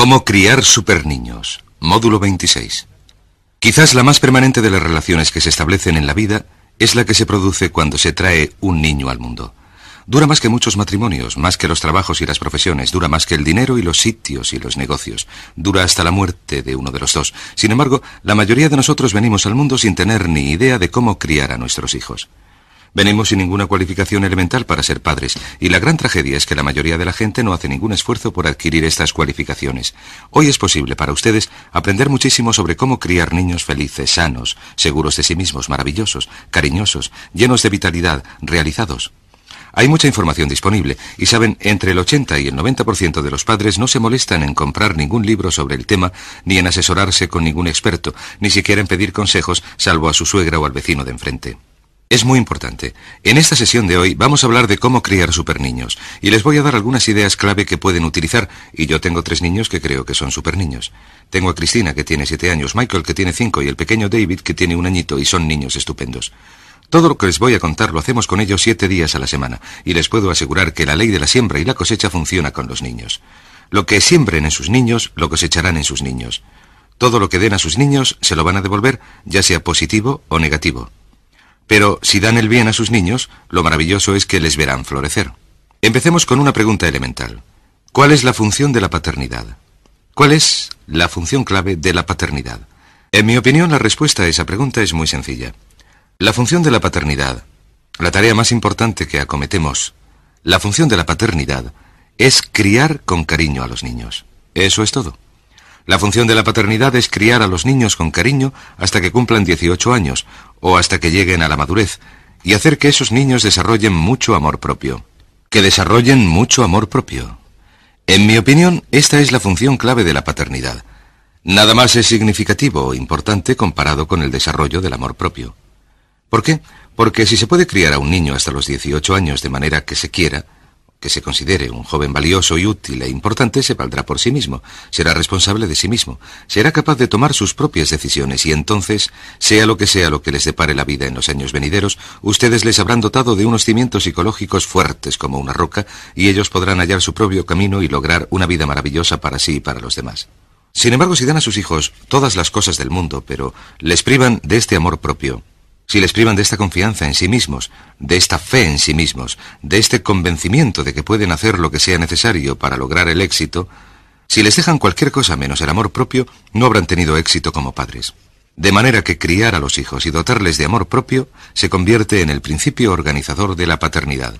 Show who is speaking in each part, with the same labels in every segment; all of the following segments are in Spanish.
Speaker 1: Cómo criar superniños. Módulo 26. Quizás la más permanente de las relaciones que se establecen en la vida es la que se produce cuando se trae un niño al mundo. Dura más que muchos matrimonios, más que los trabajos y las profesiones, dura más que el dinero y los sitios y los negocios, dura hasta la muerte de uno de los dos. Sin embargo, la mayoría de nosotros venimos al mundo sin tener ni idea de cómo criar a nuestros hijos. Venimos sin ninguna cualificación elemental para ser padres, y la gran tragedia es que la mayoría de la gente no hace ningún esfuerzo por adquirir estas cualificaciones. Hoy es posible para ustedes aprender muchísimo sobre cómo criar niños felices, sanos, seguros de sí mismos, maravillosos, cariñosos, llenos de vitalidad, realizados. Hay mucha información disponible y saben, entre el 80 y el 90% de los padres no se molestan en comprar ningún libro sobre el tema, ni en asesorarse con ningún experto, ni siquiera en pedir consejos, salvo a su suegra o al vecino de enfrente. Es muy importante. En esta sesión de hoy vamos a hablar de cómo criar superniños y les voy a dar algunas ideas clave que pueden utilizar y yo tengo tres niños que creo que son superniños. Tengo a Cristina que tiene siete años, Michael que tiene cinco y el pequeño David que tiene un añito y son niños estupendos. Todo lo que les voy a contar lo hacemos con ellos siete días a la semana y les puedo asegurar que la ley de la siembra y la cosecha funciona con los niños. Lo que siembren en sus niños, lo cosecharán en sus niños. Todo lo que den a sus niños se lo van a devolver, ya sea positivo o negativo. Pero si dan el bien a sus niños, lo maravilloso es que les verán florecer. Empecemos con una pregunta elemental. ¿Cuál es la función de la paternidad? ¿Cuál es la función clave de la paternidad? En mi opinión, la respuesta a esa pregunta es muy sencilla. La función de la paternidad, la tarea más importante que acometemos, la función de la paternidad es criar con cariño a los niños. Eso es todo. La función de la paternidad es criar a los niños con cariño hasta que cumplan 18 años o hasta que lleguen a la madurez y hacer que esos niños desarrollen mucho amor propio. Que desarrollen mucho amor propio. En mi opinión, esta es la función clave de la paternidad. Nada más es significativo o importante comparado con el desarrollo del amor propio. ¿Por qué? Porque si se puede criar a un niño hasta los 18 años de manera que se quiera, que se considere un joven valioso y útil e importante se valdrá por sí mismo, será responsable de sí mismo, será capaz de tomar sus propias decisiones y entonces, sea lo que sea lo que les depare la vida en los años venideros, ustedes les habrán dotado de unos cimientos psicológicos fuertes como una roca y ellos podrán hallar su propio camino y lograr una vida maravillosa para sí y para los demás. Sin embargo, si dan a sus hijos todas las cosas del mundo, pero les privan de este amor propio, si les privan de esta confianza en sí mismos, de esta fe en sí mismos, de este convencimiento de que pueden hacer lo que sea necesario para lograr el éxito, si les dejan cualquier cosa menos el amor propio, no habrán tenido éxito como padres. De manera que criar a los hijos y dotarles de amor propio se convierte en el principio organizador de la paternidad.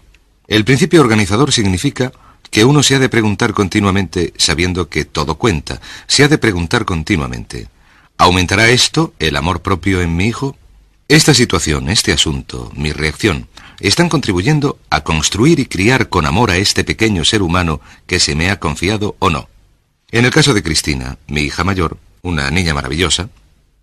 Speaker 1: El principio organizador significa que uno se ha de preguntar continuamente sabiendo que todo cuenta, se ha de preguntar continuamente, ¿aumentará esto el amor propio en mi hijo? Esta situación, este asunto, mi reacción, están contribuyendo a construir y criar con amor a este pequeño ser humano que se me ha confiado o no. En el caso de Cristina, mi hija mayor, una niña maravillosa,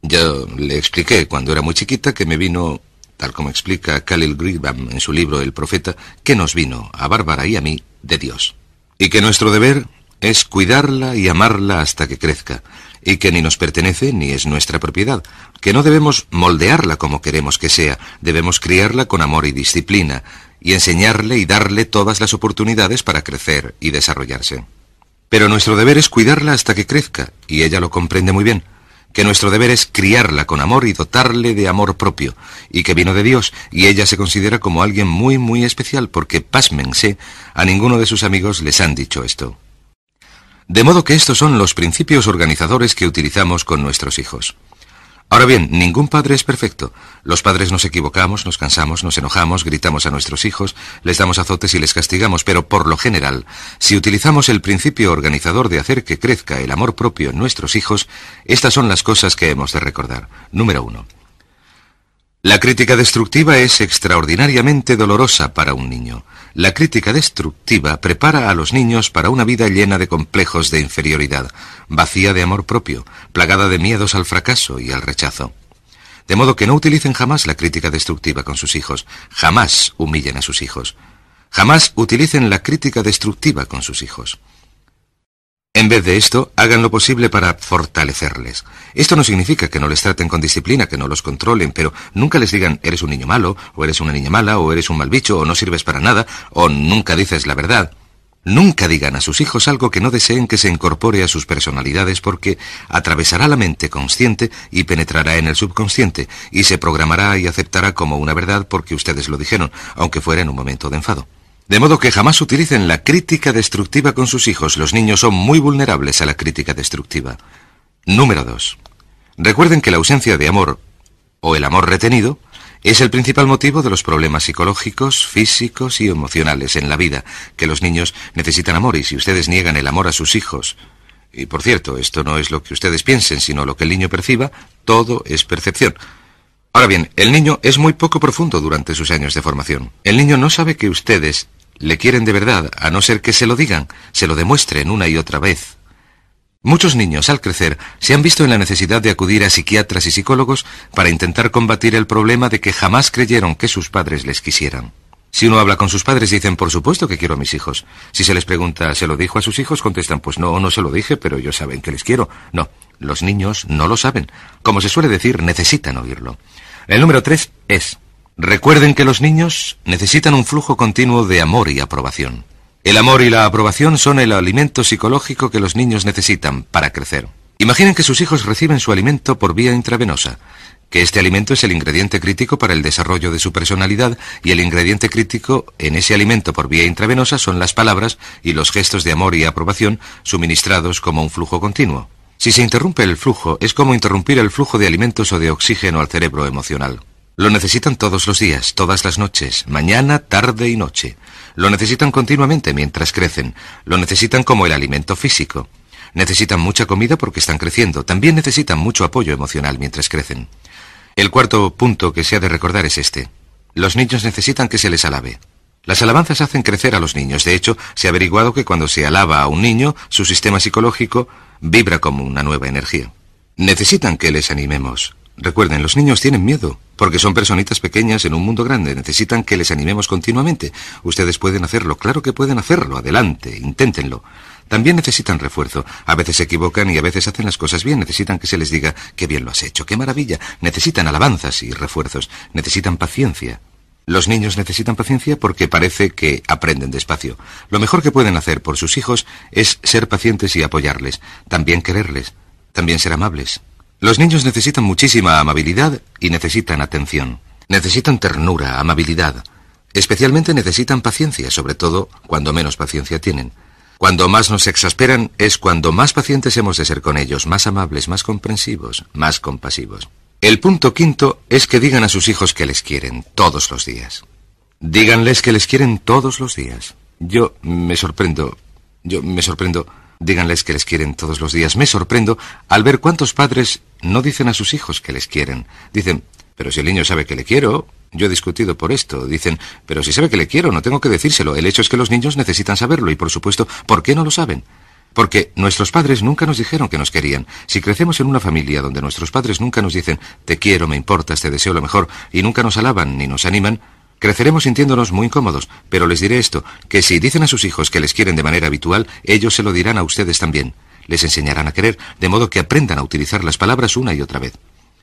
Speaker 1: yo le expliqué cuando era muy chiquita que me vino, tal como explica Khalil Gribam en su libro El Profeta, que nos vino, a Bárbara y a mí, de Dios. Y que nuestro deber es cuidarla y amarla hasta que crezca, y que ni nos pertenece ni es nuestra propiedad, que no debemos moldearla como queremos que sea, debemos criarla con amor y disciplina, y enseñarle y darle todas las oportunidades para crecer y desarrollarse. Pero nuestro deber es cuidarla hasta que crezca, y ella lo comprende muy bien, que nuestro deber es criarla con amor y dotarle de amor propio, y que vino de Dios, y ella se considera como alguien muy, muy especial, porque, pásmense, a ninguno de sus amigos les han dicho esto. De modo que estos son los principios organizadores que utilizamos con nuestros hijos. Ahora bien, ningún padre es perfecto. Los padres nos equivocamos, nos cansamos, nos enojamos, gritamos a nuestros hijos, les damos azotes y les castigamos, pero por lo general, si utilizamos el principio organizador de hacer que crezca el amor propio en nuestros hijos, estas son las cosas que hemos de recordar. Número 1. La crítica destructiva es extraordinariamente dolorosa para un niño. La crítica destructiva prepara a los niños para una vida llena de complejos de inferioridad, vacía de amor propio, plagada de miedos al fracaso y al rechazo. De modo que no utilicen jamás la crítica destructiva con sus hijos, jamás humillen a sus hijos, jamás utilicen la crítica destructiva con sus hijos. En vez de esto, hagan lo posible para fortalecerles. Esto no significa que no les traten con disciplina, que no los controlen, pero nunca les digan eres un niño malo, o eres una niña mala, o eres un mal bicho, o no sirves para nada, o nunca dices la verdad. Nunca digan a sus hijos algo que no deseen que se incorpore a sus personalidades porque atravesará la mente consciente y penetrará en el subconsciente y se programará y aceptará como una verdad porque ustedes lo dijeron, aunque fuera en un momento de enfado. De modo que jamás utilicen la crítica destructiva con sus hijos. Los niños son muy vulnerables a la crítica destructiva. Número 2. Recuerden que la ausencia de amor o el amor retenido es el principal motivo de los problemas psicológicos, físicos y emocionales en la vida, que los niños necesitan amor y si ustedes niegan el amor a sus hijos, y por cierto, esto no es lo que ustedes piensen, sino lo que el niño perciba, todo es percepción. Ahora bien, el niño es muy poco profundo durante sus años de formación. El niño no sabe que ustedes le quieren de verdad, a no ser que se lo digan, se lo demuestren una y otra vez. Muchos niños, al crecer, se han visto en la necesidad de acudir a psiquiatras y psicólogos para intentar combatir el problema de que jamás creyeron que sus padres les quisieran. Si uno habla con sus padres, dicen, por supuesto que quiero a mis hijos. Si se les pregunta, ¿se lo dijo a sus hijos? Contestan, pues no, no se lo dije, pero ellos saben que les quiero. No, los niños no lo saben. Como se suele decir, necesitan oírlo. El número tres es, Recuerden que los niños necesitan un flujo continuo de amor y aprobación. El amor y la aprobación son el alimento psicológico que los niños necesitan para crecer. Imaginen que sus hijos reciben su alimento por vía intravenosa, que este alimento es el ingrediente crítico para el desarrollo de su personalidad y el ingrediente crítico en ese alimento por vía intravenosa son las palabras y los gestos de amor y aprobación suministrados como un flujo continuo. Si se interrumpe el flujo, es como interrumpir el flujo de alimentos o de oxígeno al cerebro emocional. Lo necesitan todos los días, todas las noches, mañana, tarde y noche. Lo necesitan continuamente mientras crecen. Lo necesitan como el alimento físico. Necesitan mucha comida porque están creciendo. También necesitan mucho apoyo emocional mientras crecen. El cuarto punto que se ha de recordar es este. Los niños necesitan que se les alabe. Las alabanzas hacen crecer a los niños. De hecho, se ha averiguado que cuando se alaba a un niño, su sistema psicológico vibra como una nueva energía. Necesitan que les animemos. Recuerden, los niños tienen miedo, porque son personitas pequeñas en un mundo grande. Necesitan que les animemos continuamente. Ustedes pueden hacerlo, claro que pueden hacerlo. Adelante, inténtenlo. También necesitan refuerzo. A veces se equivocan y a veces hacen las cosas bien. Necesitan que se les diga, qué bien lo has hecho, qué maravilla. Necesitan alabanzas y refuerzos. Necesitan paciencia. Los niños necesitan paciencia porque parece que aprenden despacio. Lo mejor que pueden hacer por sus hijos es ser pacientes y apoyarles. También quererles. También ser amables. Los niños necesitan muchísima amabilidad y necesitan atención. Necesitan ternura, amabilidad. Especialmente necesitan paciencia, sobre todo cuando menos paciencia tienen. Cuando más nos exasperan es cuando más pacientes hemos de ser con ellos, más amables, más comprensivos, más compasivos. El punto quinto es que digan a sus hijos que les quieren todos los días. Díganles que les quieren todos los días. Yo me sorprendo, yo me sorprendo Díganles que les quieren todos los días. Me sorprendo al ver cuántos padres no dicen a sus hijos que les quieren. Dicen, pero si el niño sabe que le quiero, yo he discutido por esto. Dicen, pero si sabe que le quiero, no tengo que decírselo. El hecho es que los niños necesitan saberlo y, por supuesto, ¿por qué no lo saben? Porque nuestros padres nunca nos dijeron que nos querían. Si crecemos en una familia donde nuestros padres nunca nos dicen, te quiero, me importas, te deseo lo mejor, y nunca nos alaban ni nos animan, Creceremos sintiéndonos muy incómodos, pero les diré esto, que si dicen a sus hijos que les quieren de manera habitual, ellos se lo dirán a ustedes también. Les enseñarán a querer, de modo que aprendan a utilizar las palabras una y otra vez.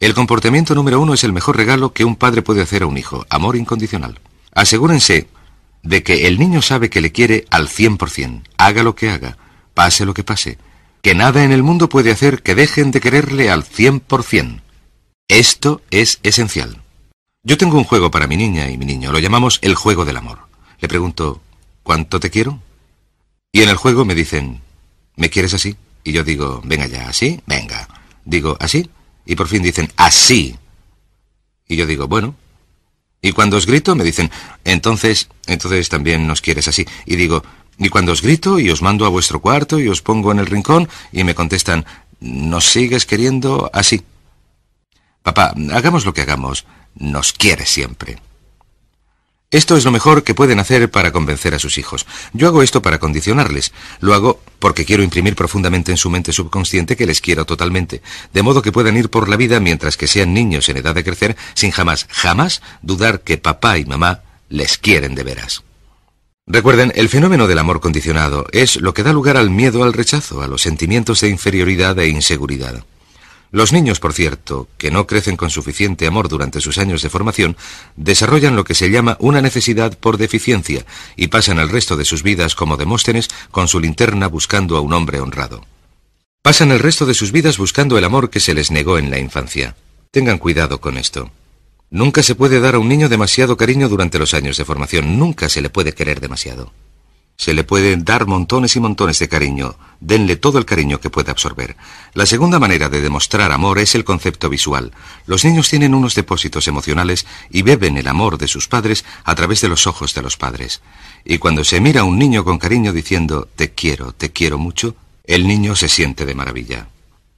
Speaker 1: El comportamiento número uno es el mejor regalo que un padre puede hacer a un hijo, amor incondicional. Asegúrense de que el niño sabe que le quiere al 100%, haga lo que haga, pase lo que pase, que nada en el mundo puede hacer que dejen de quererle al 100%. Esto es esencial. Yo tengo un juego para mi niña y mi niño. Lo llamamos el juego del amor. Le pregunto, ¿cuánto te quiero? Y en el juego me dicen, ¿me quieres así? Y yo digo, venga ya, así, venga. Digo, así. Y por fin dicen, así. Y yo digo, bueno. Y cuando os grito, me dicen, entonces, entonces también nos quieres así. Y digo, y cuando os grito y os mando a vuestro cuarto y os pongo en el rincón y me contestan, nos sigues queriendo así. Papá, hagamos lo que hagamos nos quiere siempre. Esto es lo mejor que pueden hacer para convencer a sus hijos. Yo hago esto para condicionarles. Lo hago porque quiero imprimir profundamente en su mente subconsciente que les quiero totalmente, de modo que puedan ir por la vida mientras que sean niños en edad de crecer sin jamás, jamás dudar que papá y mamá les quieren de veras. Recuerden, el fenómeno del amor condicionado es lo que da lugar al miedo al rechazo, a los sentimientos de inferioridad e inseguridad. Los niños, por cierto, que no crecen con suficiente amor durante sus años de formación, desarrollan lo que se llama una necesidad por deficiencia y pasan el resto de sus vidas como Demóstenes con su linterna buscando a un hombre honrado. Pasan el resto de sus vidas buscando el amor que se les negó en la infancia. Tengan cuidado con esto. Nunca se puede dar a un niño demasiado cariño durante los años de formación, nunca se le puede querer demasiado. Se le pueden dar montones y montones de cariño. Denle todo el cariño que pueda absorber. La segunda manera de demostrar amor es el concepto visual. Los niños tienen unos depósitos emocionales y beben el amor de sus padres a través de los ojos de los padres. Y cuando se mira a un niño con cariño diciendo te quiero, te quiero mucho, el niño se siente de maravilla.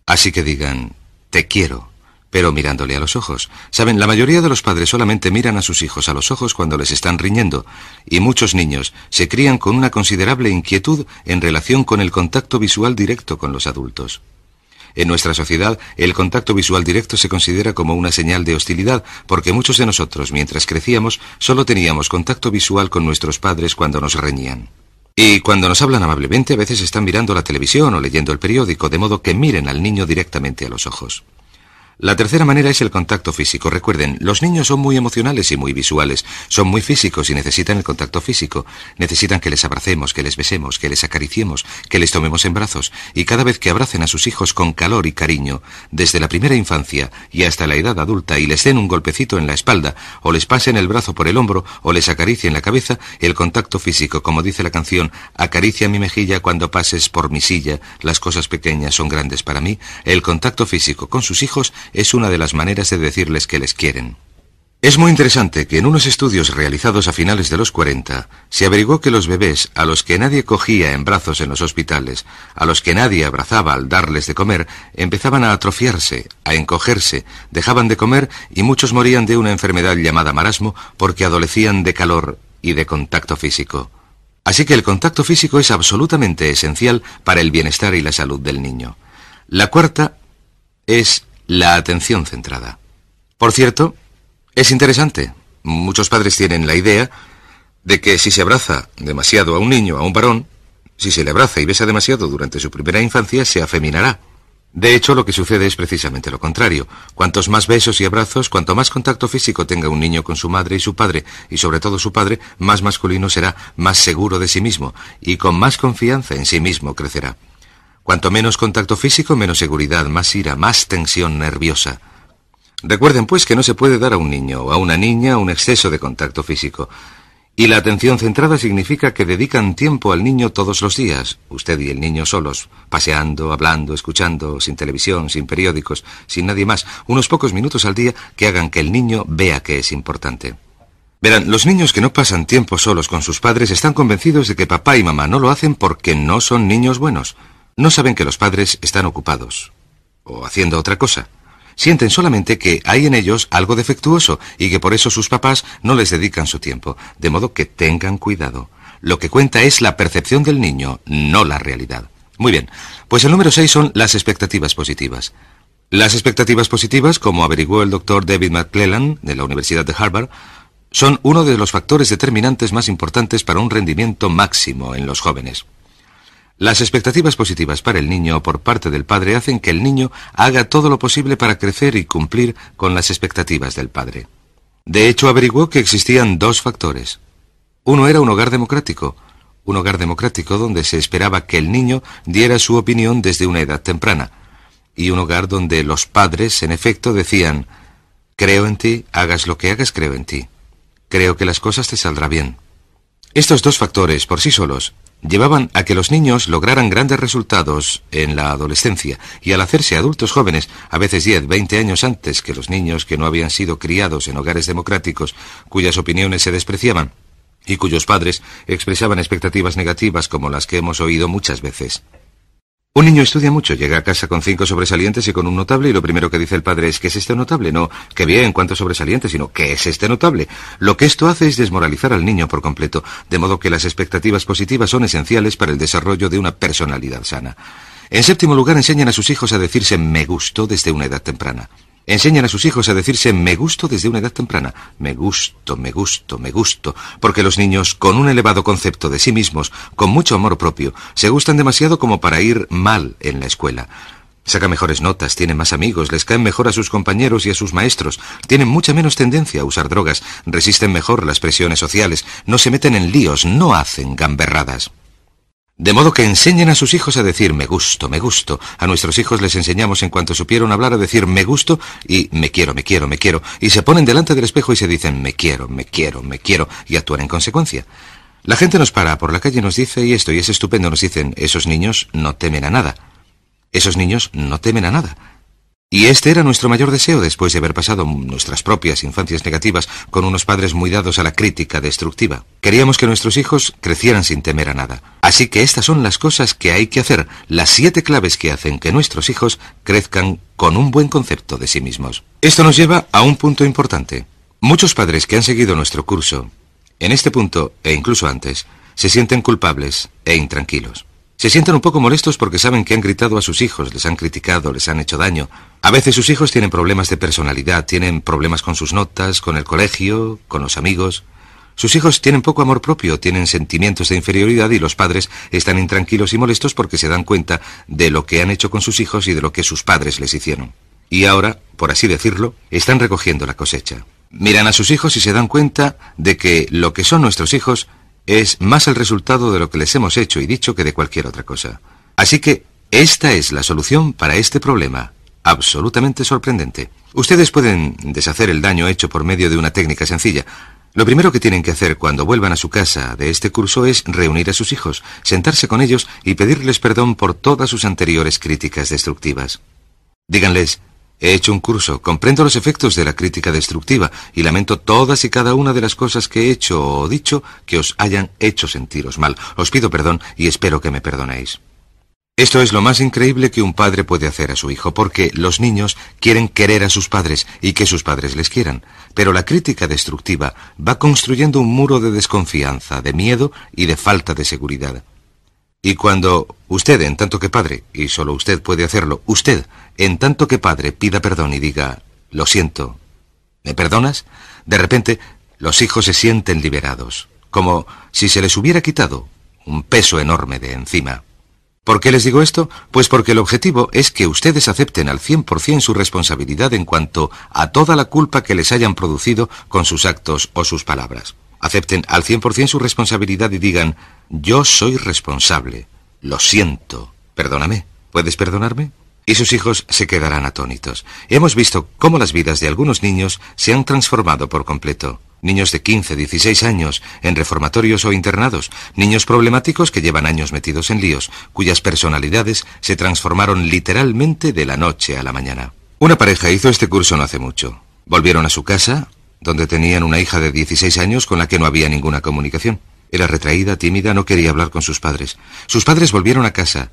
Speaker 1: Así que digan, te quiero, pero mirándole a los ojos. Saben, la mayoría de los padres solamente miran a sus hijos a los ojos cuando les están riñendo, y muchos niños se crían con una considerable inquietud en relación con el contacto visual directo con los adultos. En nuestra sociedad, el contacto visual directo se considera como una señal de hostilidad, porque muchos de nosotros, mientras crecíamos, solo teníamos contacto visual con nuestros padres cuando nos reñían. Y cuando nos hablan amablemente, a veces están mirando la televisión o leyendo el periódico, de modo que miren al niño directamente a los ojos. La tercera manera es el contacto físico. Recuerden, los niños son muy emocionales y muy visuales, son muy físicos y necesitan el contacto físico. Necesitan que les abracemos, que les besemos, que les acariciemos, que les tomemos en brazos y cada vez que abracen a sus hijos con calor y cariño, desde la primera infancia y hasta la edad adulta y les den un golpecito en la espalda o les pasen el brazo por el hombro o les acaricien la cabeza, el contacto físico, como dice la canción, acaricia mi mejilla cuando pases por mi silla, las cosas pequeñas son grandes para mí, el contacto físico con sus hijos es una de las maneras de decirles que les quieren. Es muy interesante que en unos estudios realizados a finales de los 40 se averiguó que los bebés a los que nadie cogía en brazos en los hospitales, a los que nadie abrazaba al darles de comer, empezaban a atrofiarse, a encogerse, dejaban de comer y muchos morían de una enfermedad llamada marasmo porque adolecían de calor y de contacto físico. Así que el contacto físico es absolutamente esencial para el bienestar y la salud del niño. La cuarta es la atención centrada. Por cierto, es interesante. Muchos padres tienen la idea de que si se abraza demasiado a un niño, a un varón, si se le abraza y besa demasiado durante su primera infancia, se afeminará. De hecho, lo que sucede es precisamente lo contrario. Cuantos más besos y abrazos, cuanto más contacto físico tenga un niño con su madre y su padre, y sobre todo su padre, más masculino será, más seguro de sí mismo, y con más confianza en sí mismo crecerá. Cuanto menos contacto físico, menos seguridad, más ira, más tensión nerviosa. Recuerden, pues, que no se puede dar a un niño o a una niña un exceso de contacto físico. Y la atención centrada significa que dedican tiempo al niño todos los días, usted y el niño solos, paseando, hablando, escuchando, sin televisión, sin periódicos, sin nadie más, unos pocos minutos al día que hagan que el niño vea que es importante. Verán, los niños que no pasan tiempo solos con sus padres están convencidos de que papá y mamá no lo hacen porque no son niños buenos. No saben que los padres están ocupados o haciendo otra cosa. Sienten solamente que hay en ellos algo defectuoso y que por eso sus papás no les dedican su tiempo, de modo que tengan cuidado. Lo que cuenta es la percepción del niño, no la realidad. Muy bien, pues el número 6 son las expectativas positivas. Las expectativas positivas, como averiguó el doctor David McClellan de la Universidad de Harvard, son uno de los factores determinantes más importantes para un rendimiento máximo en los jóvenes. Las expectativas positivas para el niño por parte del padre hacen que el niño haga todo lo posible para crecer y cumplir con las expectativas del padre. De hecho, averiguó que existían dos factores. Uno era un hogar democrático, un hogar democrático donde se esperaba que el niño diera su opinión desde una edad temprana, y un hogar donde los padres, en efecto, decían, creo en ti, hagas lo que hagas, creo en ti, creo que las cosas te saldrá bien. Estos dos factores, por sí solos, llevaban a que los niños lograran grandes resultados en la adolescencia y al hacerse adultos jóvenes, a veces 10, 20 años antes que los niños que no habían sido criados en hogares democráticos, cuyas opiniones se despreciaban y cuyos padres expresaban expectativas negativas como las que hemos oído muchas veces. Un niño estudia mucho, llega a casa con cinco sobresalientes y con un notable y lo primero que dice el padre es que es este notable, no que bien, cuántos sobresalientes, sino que es este notable. Lo que esto hace es desmoralizar al niño por completo, de modo que las expectativas positivas son esenciales para el desarrollo de una personalidad sana. En séptimo lugar, enseñan a sus hijos a decirse me gustó desde una edad temprana. Enseñan a sus hijos a decirse me gusto desde una edad temprana. Me gusto, me gusto, me gusto. Porque los niños, con un elevado concepto de sí mismos, con mucho amor propio, se gustan demasiado como para ir mal en la escuela. Saca mejores notas, tienen más amigos, les caen mejor a sus compañeros y a sus maestros, tienen mucha menos tendencia a usar drogas, resisten mejor las presiones sociales, no se meten en líos, no hacen gamberradas. De modo que enseñen a sus hijos a decir me gusto, me gusto. A nuestros hijos les enseñamos en cuanto supieron hablar a decir me gusto y me quiero, me quiero, me quiero. Y se ponen delante del espejo y se dicen me quiero, me quiero, me quiero y actúan en consecuencia. La gente nos para por la calle y nos dice y esto y es estupendo. Nos dicen esos niños no temen a nada. Esos niños no temen a nada. Y este era nuestro mayor deseo después de haber pasado nuestras propias infancias negativas con unos padres muy dados a la crítica destructiva. Queríamos que nuestros hijos crecieran sin temer a nada. Así que estas son las cosas que hay que hacer, las siete claves que hacen que nuestros hijos crezcan con un buen concepto de sí mismos. Esto nos lleva a un punto importante. Muchos padres que han seguido nuestro curso, en este punto e incluso antes, se sienten culpables e intranquilos. Se sienten un poco molestos porque saben que han gritado a sus hijos, les han criticado, les han hecho daño. A veces sus hijos tienen problemas de personalidad, tienen problemas con sus notas, con el colegio, con los amigos. Sus hijos tienen poco amor propio, tienen sentimientos de inferioridad y los padres están intranquilos y molestos porque se dan cuenta de lo que han hecho con sus hijos y de lo que sus padres les hicieron. Y ahora, por así decirlo, están recogiendo la cosecha. Miran a sus hijos y se dan cuenta de que lo que son nuestros hijos es más el resultado de lo que les hemos hecho y dicho que de cualquier otra cosa. Así que esta es la solución para este problema. Absolutamente sorprendente. Ustedes pueden deshacer el daño hecho por medio de una técnica sencilla. Lo primero que tienen que hacer cuando vuelvan a su casa de este curso es reunir a sus hijos, sentarse con ellos y pedirles perdón por todas sus anteriores críticas destructivas. Díganles, He hecho un curso, comprendo los efectos de la crítica destructiva y lamento todas y cada una de las cosas que he hecho o dicho que os hayan hecho sentiros mal. Os pido perdón y espero que me perdonéis. Esto es lo más increíble que un padre puede hacer a su hijo, porque los niños quieren querer a sus padres y que sus padres les quieran, pero la crítica destructiva va construyendo un muro de desconfianza, de miedo y de falta de seguridad. Y cuando usted, en tanto que padre, y solo usted puede hacerlo, usted, en tanto que padre, pida perdón y diga, lo siento, ¿me perdonas? De repente, los hijos se sienten liberados, como si se les hubiera quitado un peso enorme de encima. ¿Por qué les digo esto? Pues porque el objetivo es que ustedes acepten al 100% su responsabilidad en cuanto a toda la culpa que les hayan producido con sus actos o sus palabras acepten al 100% su responsabilidad y digan, yo soy responsable, lo siento, perdóname, ¿puedes perdonarme? Y sus hijos se quedarán atónitos. Hemos visto cómo las vidas de algunos niños se han transformado por completo. Niños de 15, 16 años, en reformatorios o internados, niños problemáticos que llevan años metidos en líos, cuyas personalidades se transformaron literalmente de la noche a la mañana. Una pareja hizo este curso no hace mucho. Volvieron a su casa, donde tenían una hija de 16 años con la que no había ninguna comunicación. Era retraída, tímida, no quería hablar con sus padres. Sus padres volvieron a casa,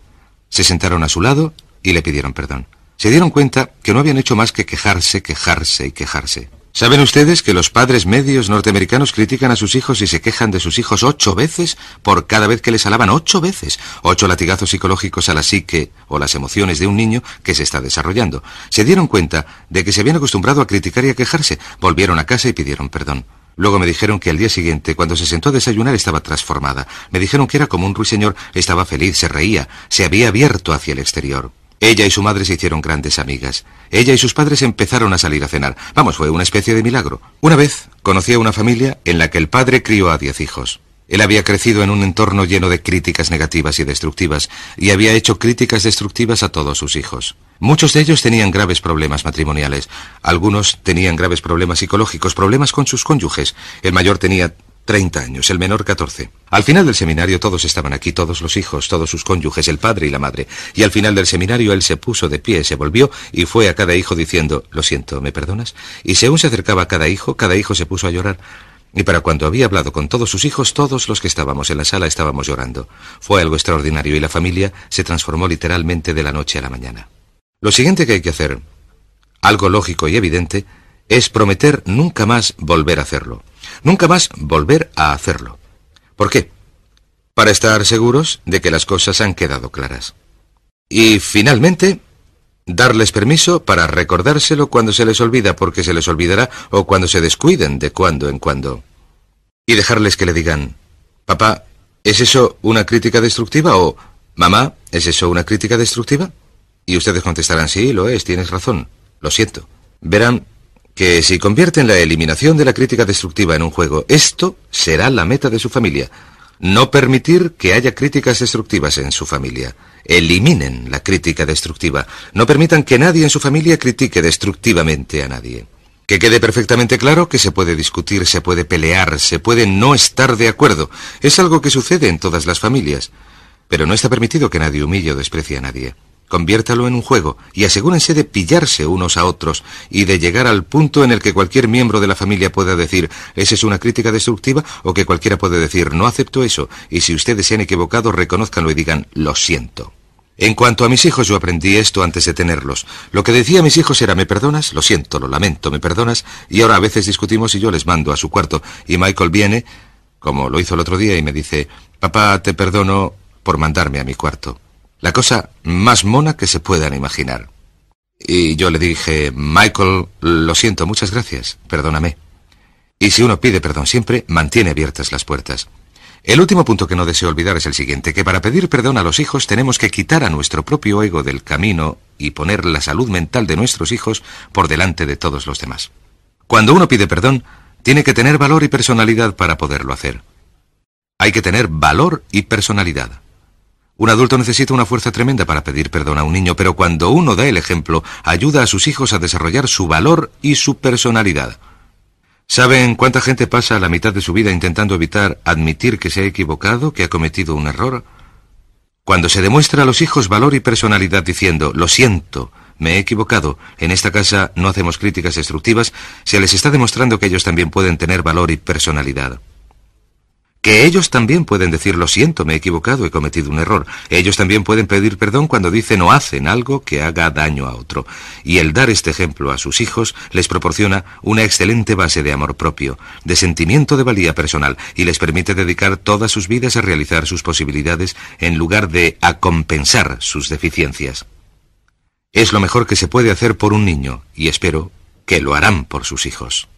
Speaker 1: se sentaron a su lado y le pidieron perdón. Se dieron cuenta que no habían hecho más que quejarse, quejarse y quejarse. ¿Saben ustedes que los padres medios norteamericanos critican a sus hijos y se quejan de sus hijos ocho veces por cada vez que les alaban ocho veces? Ocho latigazos psicológicos a la psique o las emociones de un niño que se está desarrollando. Se dieron cuenta de que se habían acostumbrado a criticar y a quejarse. Volvieron a casa y pidieron perdón. Luego me dijeron que al día siguiente, cuando se sentó a desayunar, estaba transformada. Me dijeron que era como un ruiseñor, estaba feliz, se reía, se había abierto hacia el exterior. Ella y su madre se hicieron grandes amigas. Ella y sus padres empezaron a salir a cenar. Vamos, fue una especie de milagro. Una vez conocí a una familia en la que el padre crió a diez hijos. Él había crecido en un entorno lleno de críticas negativas y destructivas, y había hecho críticas destructivas a todos sus hijos. Muchos de ellos tenían graves problemas matrimoniales, algunos tenían graves problemas psicológicos, problemas con sus cónyuges. El mayor tenía 30 años, el menor 14. Al final del seminario todos estaban aquí, todos los hijos, todos sus cónyuges, el padre y la madre. Y al final del seminario él se puso de pie, se volvió y fue a cada hijo diciendo, lo siento, ¿me perdonas? Y según se acercaba a cada hijo, cada hijo se puso a llorar. Y para cuando había hablado con todos sus hijos, todos los que estábamos en la sala estábamos llorando. Fue algo extraordinario y la familia se transformó literalmente de la noche a la mañana. Lo siguiente que hay que hacer, algo lógico y evidente, es prometer nunca más volver a hacerlo. Nunca más volver a hacerlo. ¿Por qué? Para estar seguros de que las cosas han quedado claras. Y finalmente, darles permiso para recordárselo cuando se les olvida porque se les olvidará o cuando se descuiden de cuando en cuando. Y dejarles que le digan, papá, ¿es eso una crítica destructiva? o mamá, ¿es eso una crítica destructiva? Y ustedes contestarán, sí, lo es, tienes razón, lo siento. Verán que si convierten la eliminación de la crítica destructiva en un juego, esto será la meta de su familia. No permitir que haya críticas destructivas en su familia. Eliminen la crítica destructiva. No permitan que nadie en su familia critique destructivamente a nadie. Que quede perfectamente claro que se puede discutir, se puede pelear, se puede no estar de acuerdo. Es algo que sucede en todas las familias. Pero no está permitido que nadie humille o desprecie a nadie. Conviértalo en un juego y asegúrense de pillarse unos a otros y de llegar al punto en el que cualquier miembro de la familia pueda decir, esa es una crítica destructiva o que cualquiera puede decir, no acepto eso y si ustedes se han equivocado, reconozcanlo y digan, lo siento. En cuanto a mis hijos, yo aprendí esto antes de tenerlos. Lo que decía a mis hijos era, ¿me perdonas? Lo siento, lo lamento, ¿me perdonas? Y ahora a veces discutimos y yo les mando a su cuarto. Y Michael viene, como lo hizo el otro día, y me dice, papá, te perdono por mandarme a mi cuarto. La cosa más mona que se puedan imaginar. Y yo le dije, Michael, lo siento, muchas gracias, perdóname. Y si uno pide perdón siempre, mantiene abiertas las puertas. El último punto que no deseo olvidar es el siguiente, que para pedir perdón a los hijos tenemos que quitar a nuestro propio ego del camino y poner la salud mental de nuestros hijos por delante de todos los demás. Cuando uno pide perdón, tiene que tener valor y personalidad para poderlo hacer. Hay que tener valor y personalidad. Un adulto necesita una fuerza tremenda para pedir perdón a un niño, pero cuando uno da el ejemplo, ayuda a sus hijos a desarrollar su valor y su personalidad. ¿Saben cuánta gente pasa la mitad de su vida intentando evitar admitir que se ha equivocado, que ha cometido un error? Cuando se demuestra a los hijos valor y personalidad diciendo, lo siento, me he equivocado, en esta casa no hacemos críticas destructivas, se les está demostrando que ellos también pueden tener valor y personalidad. Que ellos también pueden decir, lo siento, me he equivocado, he cometido un error. Ellos también pueden pedir perdón cuando dicen o hacen algo que haga daño a otro. Y el dar este ejemplo a sus hijos les proporciona una excelente base de amor propio, de sentimiento de valía personal, y les permite dedicar todas sus vidas a realizar sus posibilidades en lugar de a compensar sus deficiencias. Es lo mejor que se puede hacer por un niño, y espero que lo harán por sus hijos.